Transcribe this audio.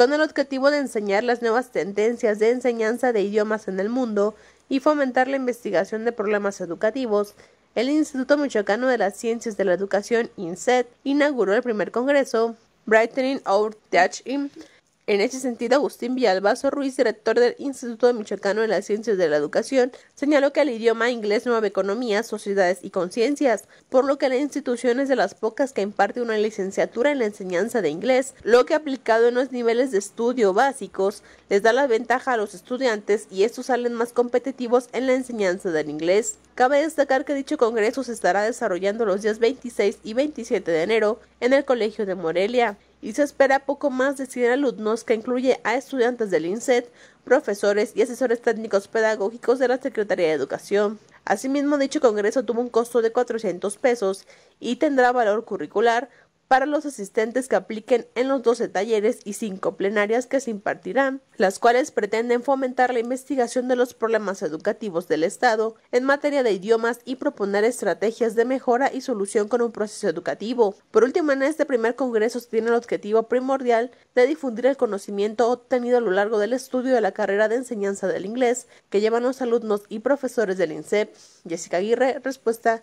con el objetivo de enseñar las nuevas tendencias de enseñanza de idiomas en el mundo y fomentar la investigación de problemas educativos, el Instituto Michoacano de las Ciencias de la Educación, INSET, inauguró el primer congreso Brightening Our Teaching en ese sentido, Agustín Villalbazo Ruiz, director del Instituto Michoacano de las Ciencias de la Educación, señaló que el idioma inglés mueve economía, sociedades y conciencias, por lo que la institución es de las pocas que imparte una licenciatura en la enseñanza de inglés, lo que aplicado en los niveles de estudio básicos les da la ventaja a los estudiantes y estos salen más competitivos en la enseñanza del inglés. Cabe destacar que dicho congreso se estará desarrollando los días 26 y 27 de enero en el Colegio de Morelia y se espera poco más de 100 alumnos que incluye a estudiantes del INSET, profesores y asesores técnicos pedagógicos de la Secretaría de Educación. Asimismo, dicho congreso tuvo un costo de 400 pesos y tendrá valor curricular para los asistentes que apliquen en los 12 talleres y 5 plenarias que se impartirán, las cuales pretenden fomentar la investigación de los problemas educativos del Estado en materia de idiomas y proponer estrategias de mejora y solución con un proceso educativo. Por último, en este primer congreso se tiene el objetivo primordial de difundir el conocimiento obtenido a lo largo del estudio de la carrera de enseñanza del inglés que llevan los alumnos y profesores del INSEP. Jessica Aguirre, respuesta